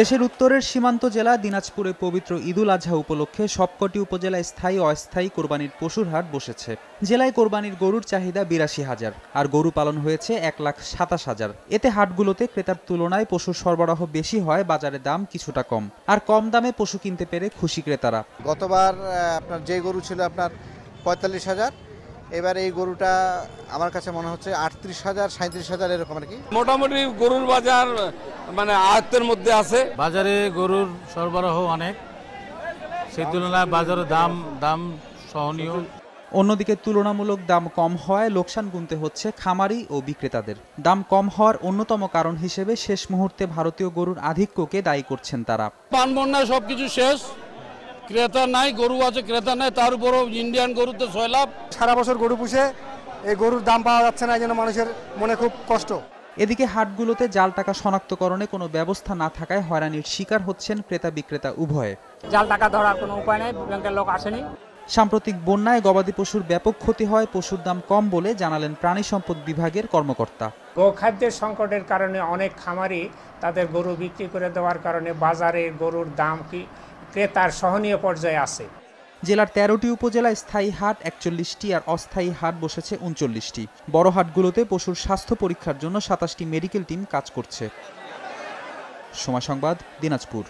দেশের উত্তরের সীমান্ত জেলা দিনাজপুরে পবিত্র ঈদুল আজহা উপলক্ষে সবকটি উপজেলায় স্থায়ী অস্থায়ী কোরবানির পশুর হাট বসেছে জেলায় কোরবানির গরুর চাহিদা বিরাশি হাজার আর গরু পালন হয়েছে এক লাখ সাতাশ হাজার এতে হাটগুলোতে ক্রেতার তুলনায় পশুর সরবরাহ বেশি হয় বাজারে দাম কিছুটা কম আর কম দামে পশু কিনতে পেরে খুশি ক্রেতারা গতবার আপনার যে গরু ছিল আপনার পঁয়তাল্লিশ হাজার এবার এই গরুটা আমার কাছে মনে হচ্ছে আটত্রিশ হাজার সাঁত্রিশ হাজার এরকম আর কি মোটামুটি গরুর বাজার মানে আয়ত্তের মধ্যে আছে বাজারে গরুর সরবরাহ অনেক সেই তুলনায় বাজারের দাম দাম সহনীয় অন্যদিকে তুলনামূলক দাম কম হওয়ায় লোকসান গুনতে হচ্ছে খামারি ও বিক্রেতাদের দাম কম হওয়ার অন্যতম কারণ হিসেবে শেষ মুহূর্তে ভারতীয় গরুর আধিক্যকে দায়ী করছেন তারা বন্যায় সবকিছু শেষ ক্রেতা নাই গরু আছে ক্রেতা নাই তার উপরও ইন্ডিয়ান গরুতে ছয় লাভ সারা বছর গরু পুষে এই গরুর দাম পাওয়া যাচ্ছে না এই জন্য মানুষের মনে খুব কষ্ট এদিকে হাটগুলোতে জাল টাকা শনাক্তকরণে কোনো ব্যবস্থা না থাকায় হয়রানির শিকার হচ্ছেন ক্রেতা বিক্রেতা উভয়ে জাল টাকা ধরার কোনো উপায় নেই ব্যাংকের লোক আসেনি সাম্প্রতিক বন্যায় গবাদি পশুর ব্যাপক ক্ষতি হয় পশুর দাম কম বলে জানালেন প্রাণী সম্পদ বিভাগের কর্মকর্তা গোখাদ্যের সংকটের কারণে অনেক খামারি তাদের গরু বিক্রি করে দেওয়ার কারণে বাজারে গরুর দাম কি ক্রেতার সহনীয় পর্যায়ে আছে জেলার তেরোটি উপজেলায় স্থায়ী হাট একচল্লিশটি আর অস্থায়ী হাট বসেছে উনচল্লিশটি বড় হাটগুলোতে পশুর স্বাস্থ্য পরীক্ষার জন্য সাতাশটি মেডিকেল টিম কাজ করছে সময় সংবাদ দিনাজপুর